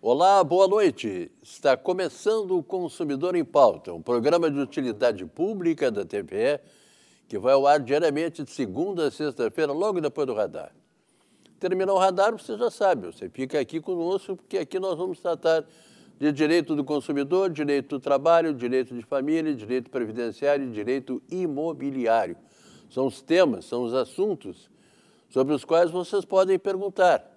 Olá, boa noite. Está começando o Consumidor em Pauta, um programa de utilidade pública da TVE que vai ao ar diariamente de segunda a sexta-feira, logo depois do radar. Terminar o radar, você já sabe, você fica aqui conosco, porque aqui nós vamos tratar de direito do consumidor, direito do trabalho, direito de família, direito previdenciário e direito imobiliário. São os temas, são os assuntos sobre os quais vocês podem perguntar.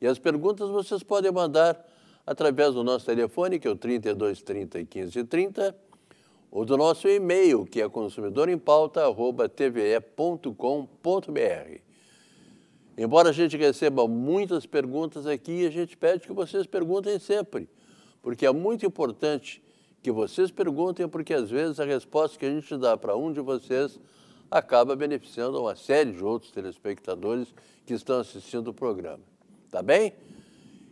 E as perguntas vocês podem mandar através do nosso telefone, que é o 3230 1530, ou do nosso e-mail, que é consumidorempauta.tve.com.br. Embora a gente receba muitas perguntas aqui, a gente pede que vocês perguntem sempre porque é muito importante que vocês perguntem, porque às vezes a resposta que a gente dá para um de vocês acaba beneficiando uma série de outros telespectadores que estão assistindo o programa. Tá bem?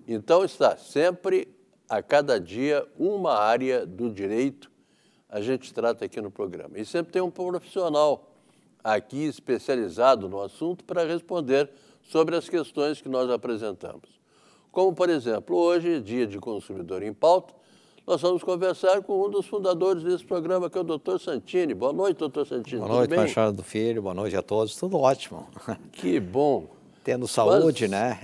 Então está sempre, a cada dia, uma área do direito a gente trata aqui no programa. E sempre tem um profissional aqui especializado no assunto para responder sobre as questões que nós apresentamos. Como, por exemplo, hoje, dia de consumidor em pauta, nós vamos conversar com um dos fundadores desse programa, que é o doutor Santini. Boa noite, doutor Santini. Boa noite, Machado do Filho, boa noite a todos, tudo ótimo. Que bom. Tendo saúde, Mas... né?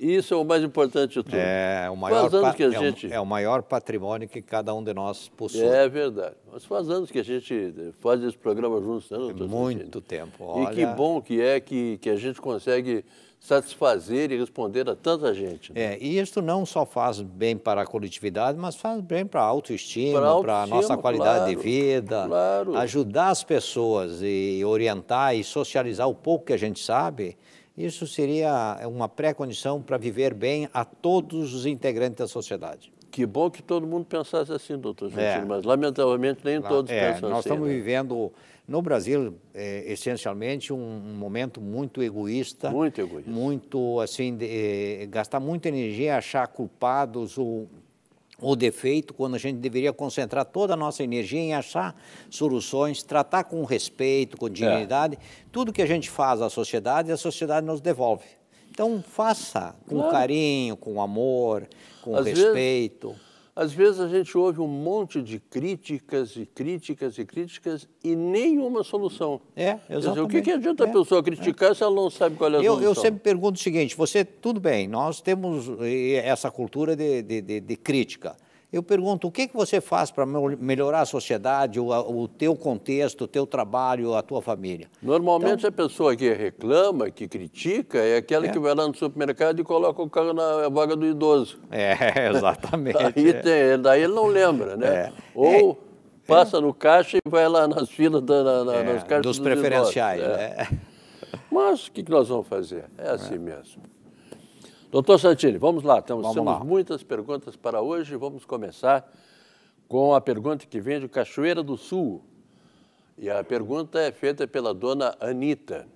Isso é o mais importante de tudo. É o maior, faz anos que a é gente... é, o, maior patrimônio que cada um de nós possui. É verdade. Mas faz anos que a gente faz esse programa juntos. Né, Muito tempo. Olha... E que bom que é que, que a gente consegue satisfazer e responder a tanta gente. Né? É, e isto não só faz bem para a coletividade, mas faz bem para a autoestima, para, a, autoestima, para a nossa qualidade claro, de vida, claro. ajudar as pessoas e orientar e socializar o pouco que a gente sabe isso seria é, uma pré-condição para viver bem a todos os integrantes da sociedade. Que bom que todo mundo pensasse assim, doutor Gentil, é. mas lamentavelmente nem La, todos é, pensam nós assim. Nós estamos né? vivendo, no Brasil, é, essencialmente, um, um, momento muito egoísta. Muito egoísta. Muito, assim, de, é, gastar muita energia, achar culpados, ou o defeito, quando a gente deveria concentrar toda a nossa energia em achar soluções, tratar com respeito, com dignidade, é. tudo que a gente faz à sociedade, a sociedade nos devolve. Então, faça com claro. carinho, com amor, com Às respeito. Vezes... Às vezes a gente ouve um monte de críticas e críticas e críticas e nenhuma solução. É, exatamente. Dizer, o que, adianta é, a pessoa criticar é. se ela não sabe qual é a eu, solução? Eu sempre pergunto o seguinte, você, tudo bem, nós temos eh, essa cultura de, de, de, de crítica, eu pergunto, o que, que você faz para melhorar a sociedade, o, o, teu contexto, o teu trabalho, a tua família? Normalmente então, a pessoa que reclama, que critica, é aquela é. que vai lá no supermercado e coloca o carro na vaga do idoso. É, exatamente. É. tem, daí ele não lembra, né? É. Ou é. passa no caixa e vai lá nas filas, da, na, é, nas dos, dos preferenciais. Idosos, é. né? Mas o que, que nós vamos fazer? É assim mesmo. Doutor Santini, vamos lá. Temos, então, vamos temos lá. muitas perguntas para hoje. Vamos começar com a pergunta que vem de Cachoeira do Sul. E a pergunta é feita pela dona Anita.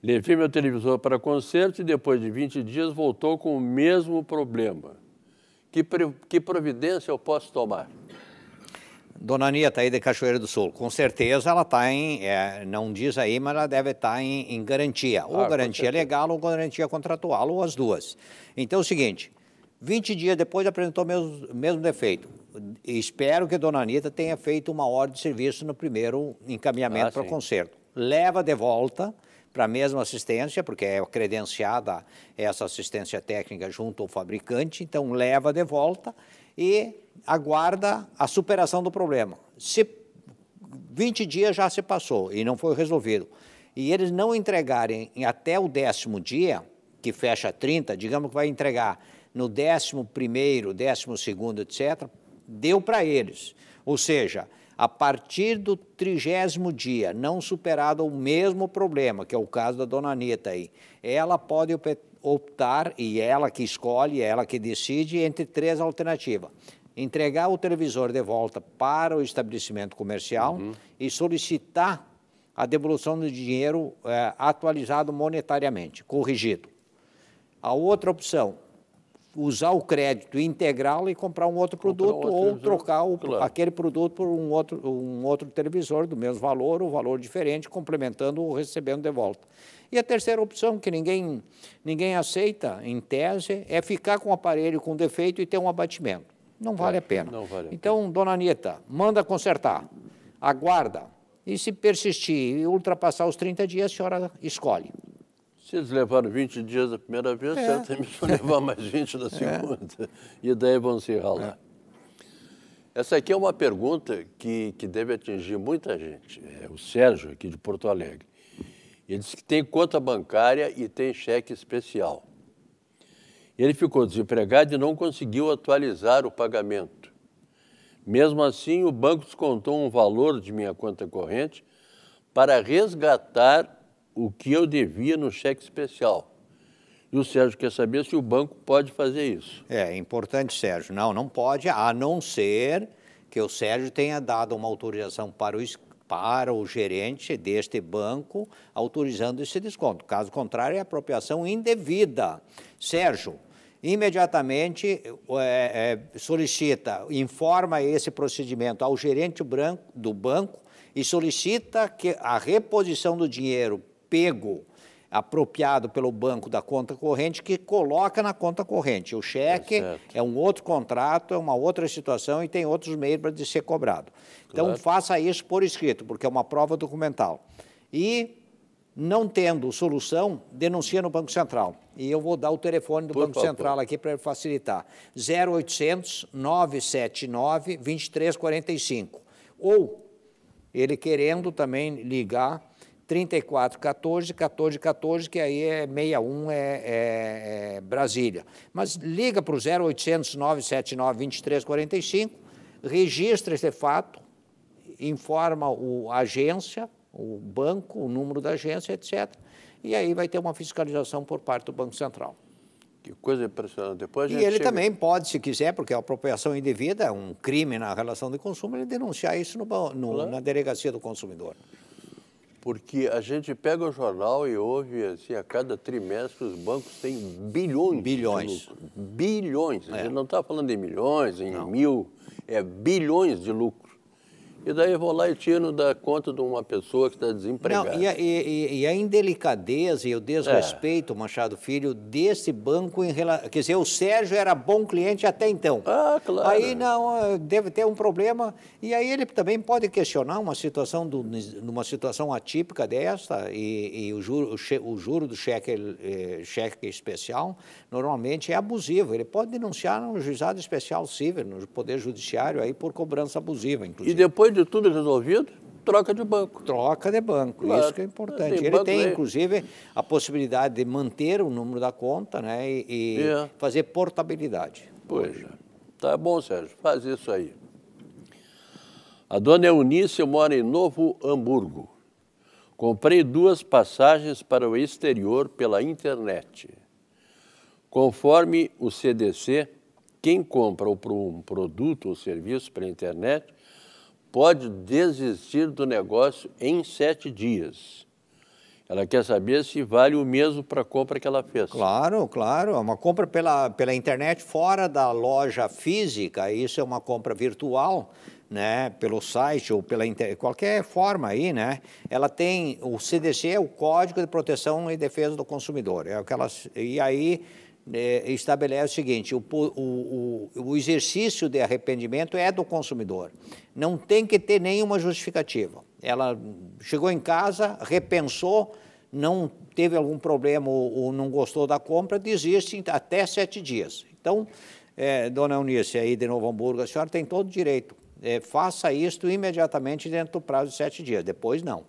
Levei meu televisor para concerto e depois de 20 dias voltou com o mesmo problema. Que, que providência eu posso tomar? Dona Ania está aí de Cachoeira do Sul. Com certeza ela está em, é, não diz aí, mas ela deve estar tá em, em, garantia. Ah, ou ah, garantia legal ou garantia contratual, ou as duas. Então é o seguinte, 20 dias depois apresentou o mesmo, mesmo defeito. Espero que a Dona Anitta tenha feito uma ordem de serviço no primeiro encaminhamento ah, para o conserto. Leva de volta para a mesma assistência, porque é credenciada essa assistência técnica junto ao fabricante, então leva de volta e aguarda a superação do problema. Se 20 dias já se passou e não foi resolvido, e eles não entregarem até o décimo dia, que fecha 30, digamos que vai entregar no décimo primeiro, décimo segundo, etc., deu para eles. Ou seja, a partir do trigésimo dia, não superado o mesmo problema, que é o caso da dona Anitta aí, ela pode optar, e ela que escolhe, ela que decide, entre três alternativas. Entregar o televisor de volta para o estabelecimento comercial uhum. e solicitar a devolução do dinheiro é, atualizado monetariamente, corrigido. A outra opção, usar o crédito integral e comprar um outro comprar produto outro, ou trocar o, claro. aquele produto por um outro, um outro televisor do mesmo valor ou valor diferente, complementando ou recebendo de volta. E a terceira opção, que ninguém, ninguém aceita, em tese, é ficar com o aparelho com defeito e ter um abatimento. Não vale, é, a pena. Não vale então, pena. dona Anitta, manda consertar, aguarda. E se persistir e ultrapassar os 30 dias, a senhora escolhe. Se eles levaram 20 dias da primeira vez, é. certamente vão levar mais 20 da é. segunda. É. E daí vão se ralar. É. Essa aqui é uma pergunta que, que deve atingir muita gente. É o Sérgio, aqui de Porto Alegre. Ele disse que tem conta bancária e tem cheque especial. Ele ficou desempregado e não conseguiu atualizar o pagamento. Mesmo assim, o banco descontou um valor de minha conta corrente para resgatar o que eu devia no cheque especial. E o Sérgio quer saber se o banco pode fazer isso. É, é importante, Sérgio. Não, não pode, a não ser que o Sérgio tenha dado uma autorização para o, para o gerente deste banco autorizando esse desconto. Caso contrário, é apropriação indevida. Sérgio, imediatamente é, é, solicita, informa esse procedimento ao gerente do banco e solicita que a reposição do dinheiro pego, apropriado pelo banco da conta corrente, que coloca na conta corrente. O cheque é, é um outro contrato, é uma outra situação e tem outros meios para de ser cobrado. Então, faça isso por escrito, porque é uma prova documental. E não tendo solução, denuncia no Banco Central. E eu vou dar o telefone do por Banco favor. Central aqui para facilitar. 0800 979 2345. Ou ele querendo também ligar 3414 1414, que aí é 61, é, é, é Brasília. Mas liga para o 0800 979 2345, registra esse fato, informa o, a agência, o banco, o número da agência, etc. E aí vai ter uma fiscalização por parte do Banco Central. Que coisa impressionante. Depois e ele chega... também pode, se quiser, porque é apropriação indevida, é um crime na relação de consumo, ele denunciar isso no, no, na delegacia do consumidor porque a gente pega o jornal e ouve assim, a cada trimestre os bancos têm bilhões. Bilhões. bilhões. A é. gente não está falando em milhões, em não. mil, é bilhões de lucro. E daí eu vou lá e tiro da conta de uma pessoa que está desempregada. Não, e, a, e, e, a, indelicadeza e o desrespeito, é. Machado Filho, desse banco em relação. Quer dizer, o Sérgio era bom cliente até então. Ah, claro. Aí não, eh, deve ter um problema. E aí ele também pode questionar uma situação, do, numa situação atípica desta, e, e o, juro, o, che, o, juro do cheque, eh, cheque especial normalmente é abusivo. Ele pode denunciar no juizado especial civil, no Poder Judiciário, aí por cobrança abusiva, inclusive. E depois de tudo resolvido, troca de banco. Troca de banco, claro. isso que é importante. Tem ele tem, aí. inclusive, a possibilidade de manter o número da conta né, e, e é. fazer portabilidade. Pois hoje. É. Tá bom, Sérgio, faz isso aí. A dona Eunice mora em Novo Hamburgo. Comprei duas passagens para o exterior pela internet. Conforme o CDC, quem compra um produto ou serviço pela internet pode desistir do negócio em sete dias. Ela quer saber se vale o mesmo para a compra que ela fez. Claro, claro. É uma compra pela, pela internet fora da loja física, isso é uma compra virtual, né? Pelo site ou pela qualquer forma aí, né? Ela tem o CDC, é o Código de Proteção e Defesa do Consumidor. É aquelas... E aí é, estabelece o seguinte: o, o, o exercício de arrependimento é do consumidor. Não tem que ter nenhuma justificativa. Ela chegou em casa, repensou, não teve algum problema ou, não gostou da compra, desiste até sete dias. Então, é, dona Eunice, aí de Novo Hamburgo, a senhora tem todo o direito. É, faça isto imediatamente dentro do prazo de sete dias, depois não.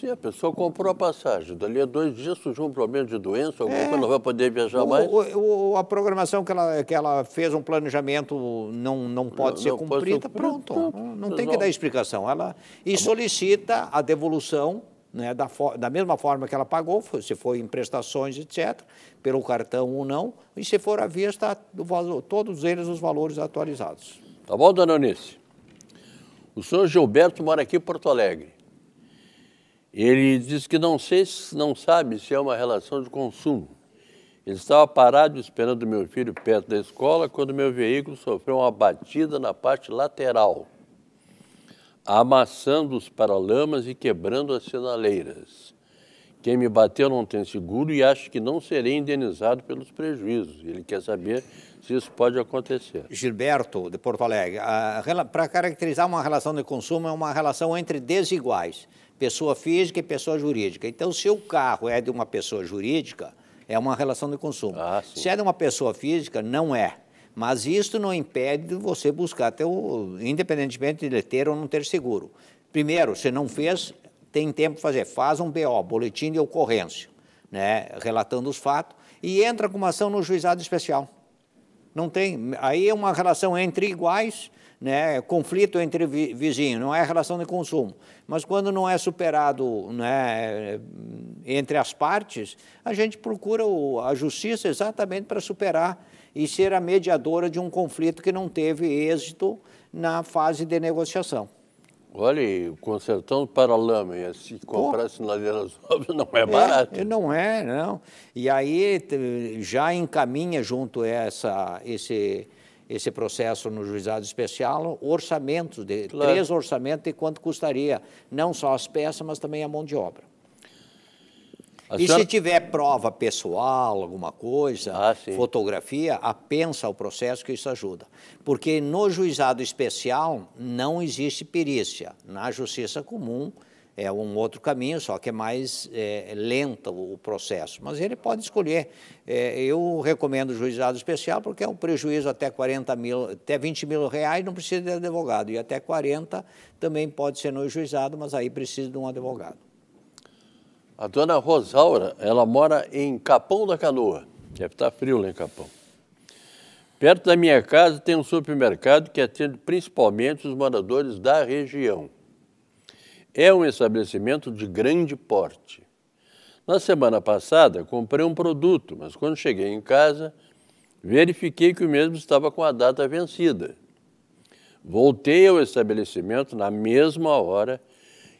Sim, a pessoa comprou a passagem. Dali a dois dias surgiu um problema de doença, alguma é. coisa, não vai poder viajar o, mais. O, o, a programação que ela, que ela fez, um planejamento não, não pode não, ser não cumprida, pode ser cumprido, pronto. pronto. Não, não tem que dar explicação. Ela, e tá solicita a devolução né, da, da, mesma forma que ela pagou, se for em prestações, etc., pelo cartão ou não, e se for à vista, valor, todos eles os valores atualizados. Tá bom, dona Eunice? O senhor Gilberto mora aqui em Porto Alegre. Ele diz que não, sei, não sabe se é uma relação de consumo. Ele estava parado esperando meu filho perto da escola quando meu veículo sofreu uma batida na parte lateral, amassando os paralamas e quebrando as sinaleiras. Quem me bateu não tem seguro e acho que não serei indenizado pelos prejuízos. Ele quer saber se isso pode acontecer. Gilberto, de Porto Alegre, para caracterizar uma relação de consumo, é uma relação entre desiguais pessoa física e pessoa jurídica. Então, se o carro é de uma pessoa jurídica, é uma relação de consumo. Ah, se é de uma pessoa física, não é. Mas isso não impede de você buscar, teu, independentemente de ter ou não ter seguro. Primeiro, se não fez, tem tempo de fazer. Faz um BO, boletim de ocorrência, né, relatando os fatos, e entra com uma ação no juizado especial. Não tem. Aí é uma relação entre iguais né, conflito entre vizinho, não é relação de consumo. Mas quando não é superado né, eh, entre as partes, a gente procura o, a justiça exatamente para superar e ser a mediadora de um conflito que não teve êxito na fase de negociação. Olha, consertando para lâmina, se comprar sinaleiras novas não é barato. É, é, não é, não. E aí já encaminha junto essa, esse, esse processo no juizado especial, orçamentos, de, claro. três orçamentos e quanto custaria, não só as peças, mas também a mão de obra. A e senhora... se tiver prova pessoal, alguma coisa, ah, fotografia, apensa o processo que isso ajuda. Porque no juizado especial não existe perícia. Na justiça comum, é um outro caminho, só que é mais é, lento o processo. Mas ele pode escolher. É, eu recomendo o juizado especial porque é um prejuízo até 40 mil, até 20 mil reais, não precisa de advogado. E até 40 também pode ser no juizado, mas aí precisa de um advogado. A dona Rosaura, ela mora em Capão da Canoa. Deve estar frio lá em Capão. Perto da minha casa tem um supermercado que atende principalmente os moradores da região é um estabelecimento de grande porte. Na semana passada, comprei um produto, mas quando cheguei em casa, verifiquei que o mesmo estava com a data vencida. Voltei ao estabelecimento na mesma hora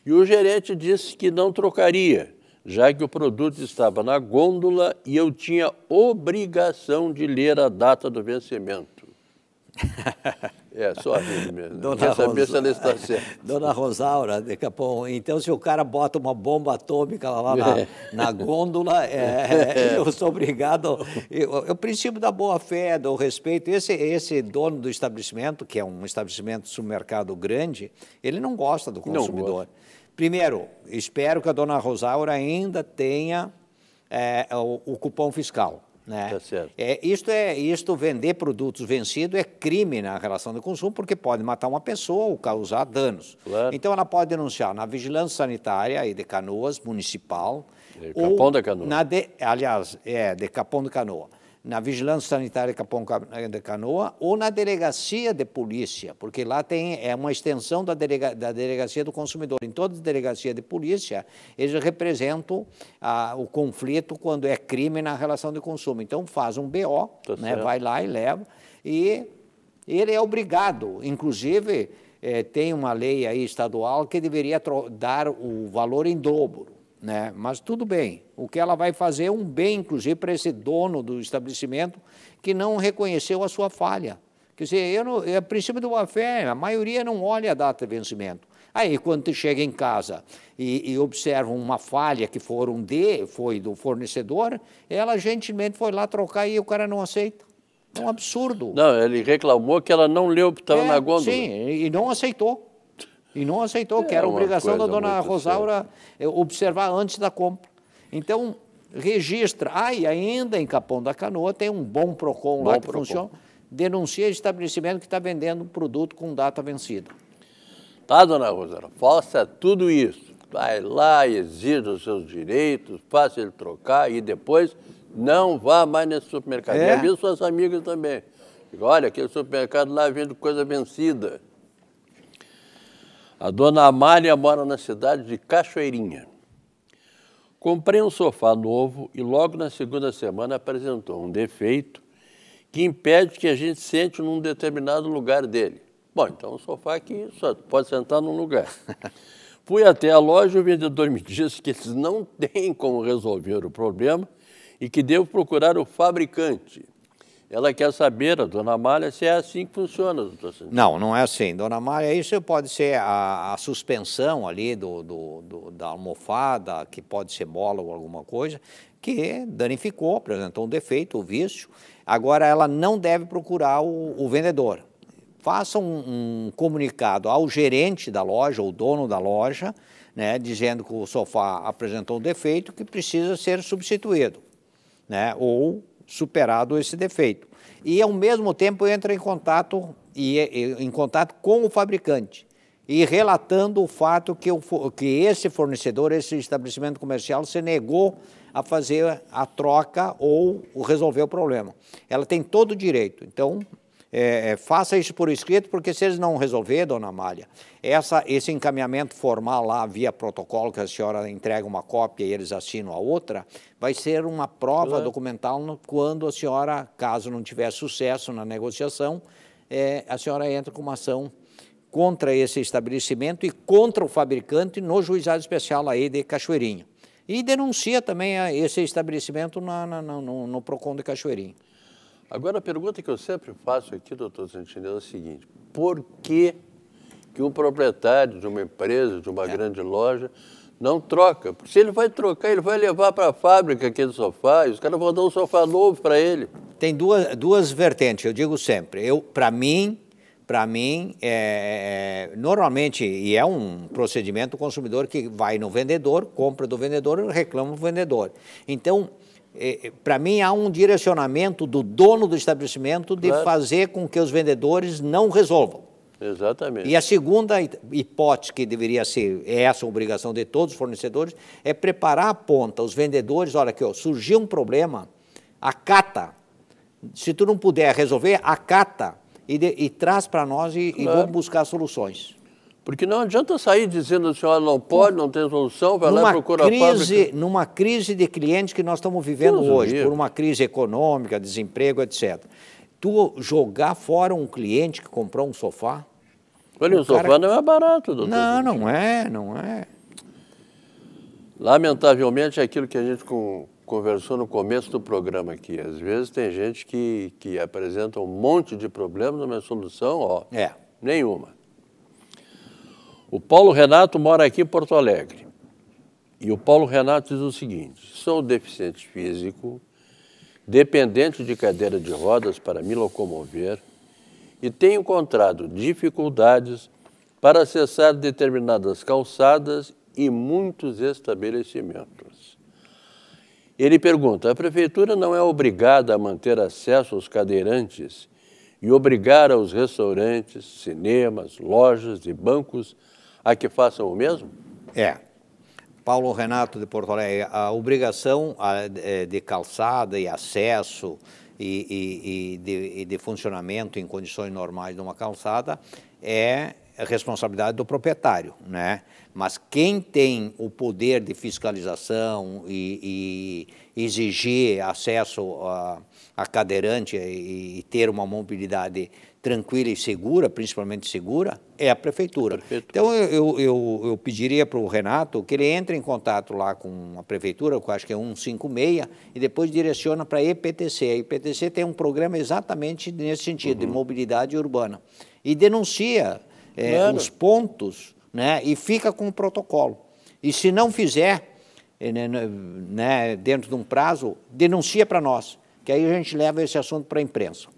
e o gerente disse que não trocaria, já que o produto estava na gôndola e eu tinha obrigação de ler a data do vencimento. É, só a mesmo. Dona Rosa... saber se ela está certa. Dona Rosaura, daqui a pouco, então se o cara bota uma bomba atômica lá na, é. na gôndola, é, é. eu sou obrigado. Eu, é o princípio da boa fé, do respeito, esse, esse dono do estabelecimento, que é um estabelecimento supermercado grande, ele não gosta do consumidor. Primeiro, espero que a dona Rosaura ainda tenha é, o, o cupom fiscal né? Tá certo. É, isto, é, isto, vender produtos vencidos é crime na relação de consumo, porque pode matar uma pessoa ou causar danos. Claro. Então, ela pode denunciar na Vigilância Sanitária aí de Canoas, municipal. De Capão da Canoa. De, aliás, é, de Capão da Canoa na Vigilância Sanitária Capão da Canoa ou na Delegacia de Polícia, porque lá tem, é uma extensão da, delega, da Delegacia do Consumidor. Em toda Delegacia de Polícia, eles representam ah, o conflito quando é crime na relação de consumo. Então, faz um BO, tá né, vai lá e leva, e ele é obrigado, inclusive, eh, tem uma lei aí estadual que deveria dar o valor em dobro. Né? Mas tudo bem, o que ela vai fazer é um bem, inclusive, para esse dono do estabelecimento que não reconheceu a sua falha. Quer dizer, eu não, é princípio de boa fé, a maioria não olha a data de vencimento. Aí, quando chega em casa e, e observa uma falha que for um D, foi do fornecedor, ela gentilmente foi lá trocar e o cara não aceita. É um absurdo. Não, ele reclamou que ela não leu o que estava é, na gôndola. Sim, e não aceitou. E não aceitou, é que era obrigação da dona Rosaura eh, observar antes da compra. Então, registra. Ah, e ainda em Capão da Canoa tem um bom PROCON bom lá que Procon. funciona. Denuncia o estabelecimento que está vendendo um produto com data vencida. Tá, dona Rosaura, faça tudo isso. Vai lá, exija os seus direitos, faça ele trocar e depois não vá mais nesse supermercado. É? E avisa suas amigas também. Olha, aquele supermercado lá vende coisa vencida. A dona Amália mora na cidade de Cachoeirinha. Comprei um sofá novo e logo na segunda semana apresentou um defeito que impede que a gente sente num determinado lugar dele. Bom, então um sofá aqui só pode sentar num lugar. Fui até a loja e o vendedor me disse que eles não têm como resolver o problema e que devo procurar o fabricante. Ela quer saber, a dona Malha, se é assim que funciona, doutor Santino. Não, não é assim. Dona Malha, isso pode ser a, a suspensão ali do, do, do, da almofada, que pode ser mola ou alguma coisa, que danificou, apresentou um defeito, um vício. Agora, ela não deve procurar o, o vendedor. Faça um, um comunicado ao gerente da loja, ou dono da loja, né, dizendo que o sofá apresentou um defeito que precisa ser substituído. Né, ou superado esse defeito. E, ao mesmo tempo, entra em contato, e, em contato com o fabricante e relatando o fato que, o, que esse fornecedor, esse estabelecimento comercial, se negou a fazer a troca ou resolver o problema. Ela tem todo o direito. Então, é, é, faça isso por escrito, porque se eles não resolverem, dona Amália, essa, esse encaminhamento formal lá via protocolo, que a senhora entrega uma cópia e eles assinam a outra, vai ser uma prova documental no, quando a senhora, caso não tiver sucesso na negociação, é, a senhora entra com uma ação contra esse estabelecimento e contra o fabricante no juizado especial aí de Cachoeirinha. E denuncia também esse estabelecimento na, na, no, no PROCON de Cachoeirinha. Agora, a pergunta que eu sempre faço aqui, doutor Santinello, é a seguinte: por que, que um proprietário de uma empresa, de uma é. grande loja, não troca? Porque se ele vai trocar, ele vai levar para a fábrica aquele sofá e os caras vão dar um sofá novo para ele. Tem duas, duas vertentes, eu digo sempre. Eu, Para mim, para mim, é, é, normalmente, e é um procedimento, o consumidor que vai no vendedor, compra do vendedor, reclama do vendedor. Então, é, é, para mim há um direcionamento do dono do estabelecimento de claro. fazer com que os vendedores não resolvam. Exatamente. E a segunda hipótese que deveria ser é essa obrigação de todos os fornecedores é preparar a ponta, os vendedores, olha aqui, ó, surgiu um problema, acata. Se tu não puder resolver, acata e, de, e traz para nós e, claro. e vamos buscar soluções. Porque não adianta sair dizendo assim, olha, ah, não pode, não tem solução, vai numa lá e procura crise, a fábrica. Numa crise de clientes que nós estamos vivendo Deus hoje, por uma crise econômica, desemprego, etc. Tu jogar fora um cliente que comprou um sofá... Olha, o, sofá cara... não é barato, doutor. Não, não é, não é. Lamentavelmente, é aquilo que a gente conversou no começo do programa aqui. Às vezes tem gente que, que apresenta um monte de problemas, mas solução, ó, é. nenhuma. O Paulo Renato mora aqui em Porto Alegre. E o Paulo Renato diz o seguinte: sou deficiente físico, dependente de cadeira de rodas para me locomover e tenho encontrado dificuldades para acessar determinadas calçadas e muitos estabelecimentos. Ele pergunta: a prefeitura não é obrigada a manter acesso aos cadeirantes e obrigar aos restaurantes, cinemas, lojas e bancos a que façam o mesmo? É. Paulo Renato de Porto Alegre, a obrigação é, de calçada e acesso e, e, e, de, e de funcionamento em condições normais de uma calçada é responsabilidade do proprietário, né? Mas quem tem o poder de fiscalização e, e exigir acesso a, a cadeirante e, e, ter uma mobilidade tranquila e segura, principalmente segura, é a prefeitura. Perfeito. Então eu, eu, eu pediria para o Renato que ele entre em contato lá com a prefeitura, que acho que é 156, e depois direciona para a EPTC. A EPTC tem um programa exatamente nesse sentido, uhum. de mobilidade urbana. E denuncia é, claro. os pontos né, e fica com o protocolo. E se não fizer, é, né, né, né, dentro de um prazo, denuncia para nós, que aí a gente leva esse assunto para a imprensa.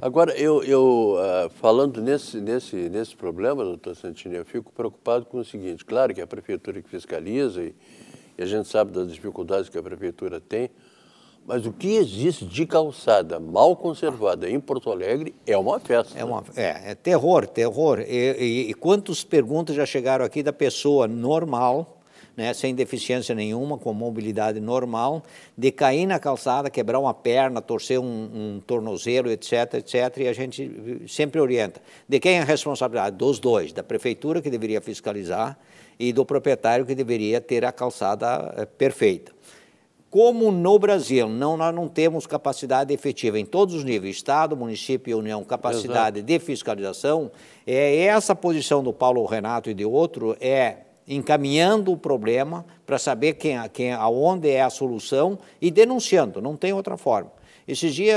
Agora, eu, eu uh, falando nesse, nesse, nesse problema, doutor Santini, eu fico preocupado com o seguinte: claro que é a prefeitura que fiscaliza e, e a gente sabe das dificuldades que a prefeitura tem, mas o que existe de calçada mal conservada em Porto Alegre é uma festa. É, né? uma, é, é terror, terror. E, e, e quantas perguntas já chegaram aqui da pessoa normal né, sem deficiência nenhuma, com mobilidade normal, de cair na calçada, quebrar uma perna, torcer um, um tornozelo, etc, etc, e a gente sempre orienta. De quem é a responsabilidade? Dos dois, da prefeitura que deveria fiscalizar e do proprietário que deveria ter a calçada eh, perfeita. Como no Brasil, não, nós não temos capacidade efetiva em todos os níveis, Estado, município e União, capacidade Exato. de fiscalização, é, essa posição do Paulo Renato e de outro é encaminhando o problema para saber quem, quem, aonde é a solução e denunciando, não tem outra forma. Esses dias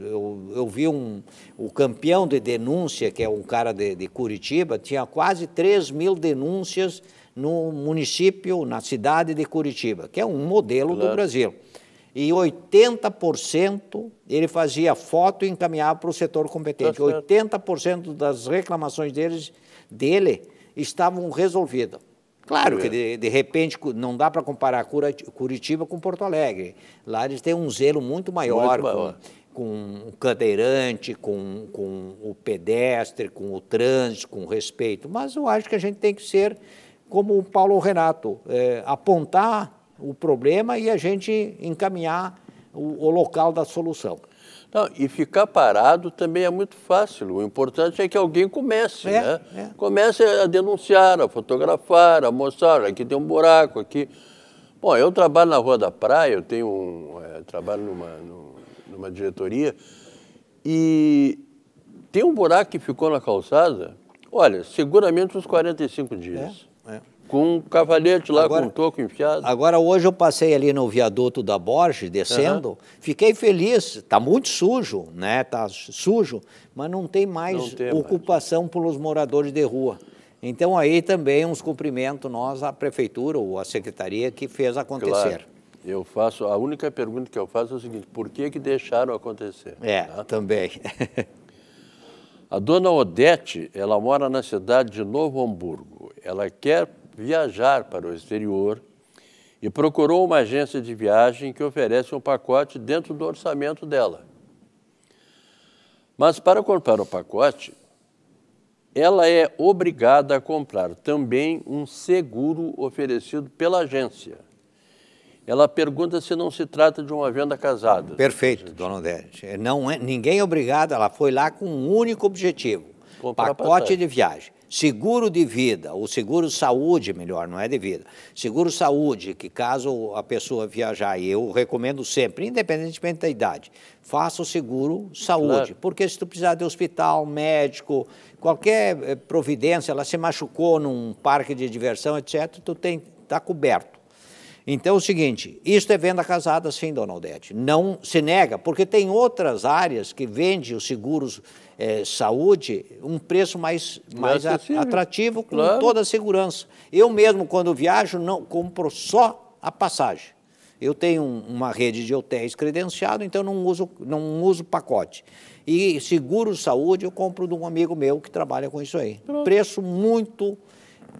eu, eu, vi um, o campeão de denúncia, que é um cara de, de Curitiba, tinha quase 3 mil denúncias no município, na cidade de Curitiba, que é um modelo claro. do Brasil. E 80% ele fazia foto e encaminhava para o setor competente. Tá 80% das reclamações deles, dele estavam resolvidas. Claro que é. de, de, repente não dá para comparar Curitiba com Porto Alegre. Lá eles têm um zelo muito maior, muito maior. Com, o cadeirante, com, com, o pedestre, com o trânsito, com o respeito. Mas eu acho que a gente tem que ser como o Paulo Renato, é, apontar o problema e a gente encaminhar o, o local da solução. Não, e ficar parado também é muito fácil. O importante é que alguém comece, é, né? É. Comece a denunciar, a fotografar, a mostrar, aqui tem um buraco, aqui. Bom, eu trabalho na Rua da Praia, eu tenho um, é, trabalho numa, numa diretoria, e tem um buraco que ficou na calçada, olha, seguramente uns 45 dias. É, é com um cavalete lá, agora, com o toco enfiado. Agora, hoje eu passei ali no viaduto da Borges, descendo, uhum. fiquei feliz. Está muito sujo, né? Está sujo, mas não tem mais não tem ocupação mais. pelos moradores de rua. Então, aí também uns cumprimentos nós, à prefeitura ou à secretaria, que fez acontecer. Claro. Eu faço, a única pergunta que eu faço é o seguinte, por que que deixaram acontecer? É, tá? também. a dona Odete, ela mora na cidade de Novo Hamburgo. Ela quer viajar para o exterior e procurou uma agência de viagem que oferece um pacote dentro do orçamento dela. Mas para comprar o pacote, ela é obrigada a comprar também um seguro oferecido pela agência. Ela pergunta se não se trata de uma venda casada. Perfeito, dona Odete. É, não é, ninguém é obrigado, ela foi lá com um único objetivo, comprar pacote de viagem. Seguro de vida, ou seguro saúde, melhor, não é de vida. Seguro saúde, que caso a pessoa viajar, eu recomendo sempre, independentemente da idade, faça o seguro saúde. Claro. Porque se tu precisar de hospital, médico, qualquer eh, providência, ela se machucou num parque de diversão, etc., tu tem, tá coberto. Então é o seguinte, isto é venda casada sim, dona Odete. Não se nega, porque tem outras áreas que vende os seguros é, saúde um preço mais, mais, mais atrativo, com claro. toda a segurança. Eu mesmo, quando viajo, não compro só a passagem. Eu tenho uma rede de hotéis credenciado, então não uso, não uso pacote. E seguro saúde eu compro de um amigo meu que trabalha com isso aí. Pronto. Preço muito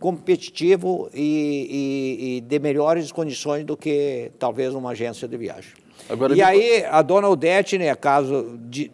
competitivo e, e, e, de melhores condições do que talvez uma agência de viagem. Agora, e aí a dona Odete, né, caso de,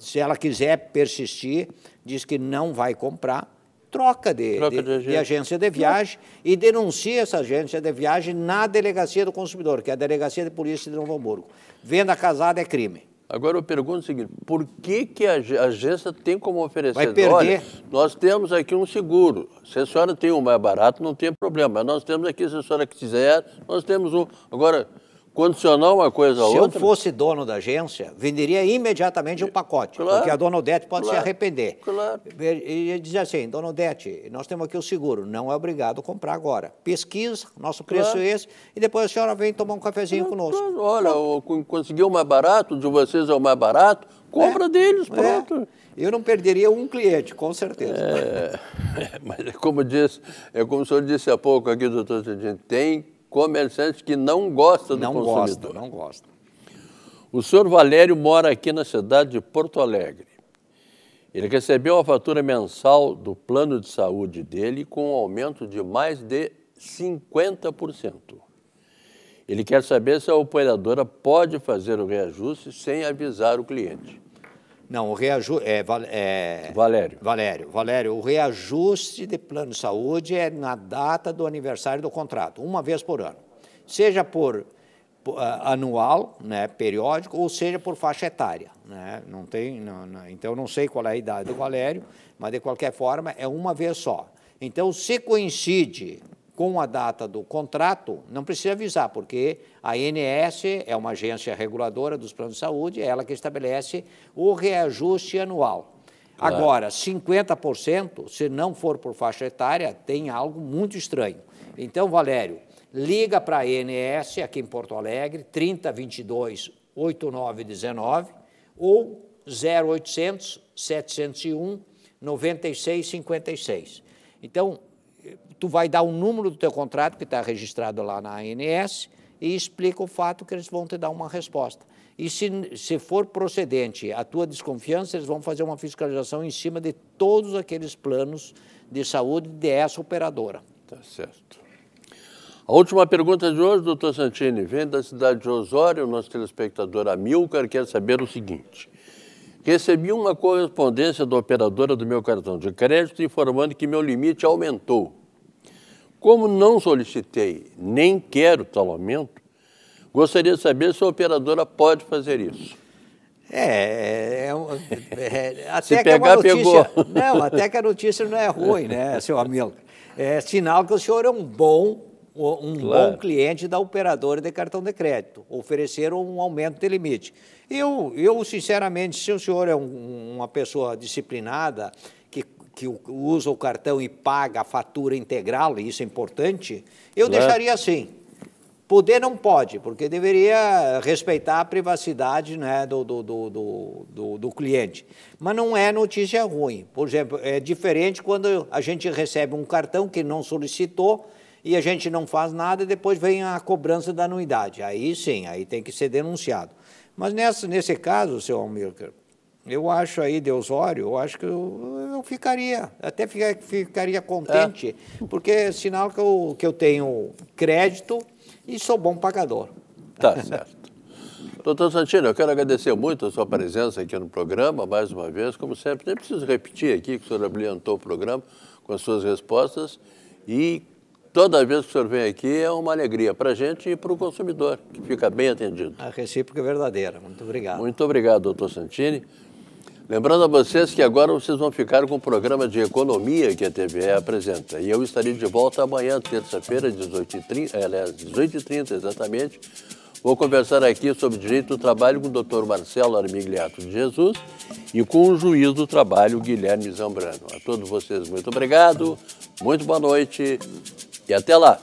se ela quiser persistir, diz que não vai comprar, troca de, troca de, de, agência. de agência de viagem e denuncia essa agência de viagem na delegacia do consumidor, que é a delegacia de polícia de Novo Hamburgo. Venda casada é crime. Agora eu pergunto o seguinte, por que, que a agência tem como oferecer? Vai perder. Olha, nós temos aqui um seguro. Se a senhora tem um mais barato, não tem problema. Mas nós temos aqui, se a senhora quiser, nós temos um. Agora, condicionar uma coisa a outra? Se eu fosse dono da agência, venderia imediatamente o um pacote, claro, porque a dona Odete pode claro, se arrepender. Claro. E, dizer assim, dona Odete, nós temos aqui o seguro, não é obrigado a comprar agora. Pesquisa, nosso preço é esse, e depois a senhora vem tomar um cafezinho conosco. Olha, conseguiu o mais barato, de vocês é o mais barato, compra é, deles, é. pronto. É. Eu não perderia um cliente, com certeza. É, mas é como, disse, é como o senhor disse há pouco aqui, doutor Tedinho, tem comerciantes que não gostam não do consumidor. Gosta, não gosta. O senhor Valério mora aqui na cidade de Porto Alegre. Ele recebeu a fatura mensal do plano de saúde dele com um aumento de mais de 50%. Ele quer saber se a operadora pode fazer o reajuste sem avisar o cliente. Não, o reajuste. É, é, Valério. Valério. Valério, o reajuste de plano de saúde é na data do aniversário do contrato, uma vez por ano. Seja por uh, anual, né, periódico, ou seja por faixa etária. Né? Não tem, não, não, então, não sei qual é a idade do Valério, mas, de qualquer forma, é uma vez só. Então, se coincide com a data do contrato, não precisa avisar, porque a ANS é uma agência reguladora dos planos de saúde, é ela que estabelece o reajuste anual. Agora, 50%, se não for por faixa etária, tem algo muito estranho. Então, Valério, liga para a ANS aqui em Porto Alegre, 3022 8919 ou 0800 701 9656. Então, tu vai dar o número do teu contrato, que está registrado lá na ANS, e explica o fato que eles vão te dar uma resposta. E se, se for procedente a tua desconfiança, eles vão fazer uma fiscalização em cima de todos aqueles planos de saúde dessa operadora. Tá certo. A última pergunta de hoje, doutor Santini, vem da cidade de Osório, o nosso telespectador Amilcar quer saber o seguinte. Recebi uma correspondência da operadora do meu cartão de crédito informando que meu limite aumentou. Como não solicitei nem quero tal aumento, gostaria de saber se a operadora pode fazer isso. É, é, é, é, é até se é pegar, notícia, pegou. Não, até que a notícia não é ruim, né, seu Amilcar? É sinal que o senhor é um bom um claro. bom cliente da operadora de cartão de crédito. Ofereceram um aumento de limite. Eu, eu sinceramente, se o senhor é um, uma pessoa disciplinada, que, que usa o cartão e paga a fatura integral, e isso é importante, eu claro. deixaria assim. Poder não pode, porque deveria respeitar a privacidade né, do, do, do, do, do cliente. Mas não é notícia ruim. Por exemplo, é diferente quando a gente recebe um cartão que não solicitou e a gente não faz nada, depois vem a cobrança da anuidade. Aí sim, aí tem que ser denunciado. Mas nessa, nesse caso, seu Almilcar, eu acho aí, Deusório, eu acho que eu, eu ficaria, até ficaria contente, é. porque é sinal que eu, que eu tenho crédito e sou bom pagador. Tá certo. Doutor Santino, eu quero agradecer muito a sua presença aqui no programa, mais uma vez, como sempre. Nem preciso repetir aqui que o senhor abrilhantou o programa com as suas respostas e toda vez que o senhor vem aqui é uma alegria para a gente e para o consumidor, que fica bem atendido. A recíproca é verdadeira. Muito obrigado. Muito obrigado, doutor Santini. Lembrando a vocês que agora vocês vão ficar com o programa de economia que a TVE apresenta. E eu estarei de volta amanhã, terça-feira, 18h30, eh, aliás, 18h30 exatamente. Vou conversar aqui sobre direito do trabalho com o Dr. Marcelo Armigliato de Jesus e com o juiz do trabalho, Guilherme Zambrano. A todos vocês, muito obrigado, muito boa noite e até lá!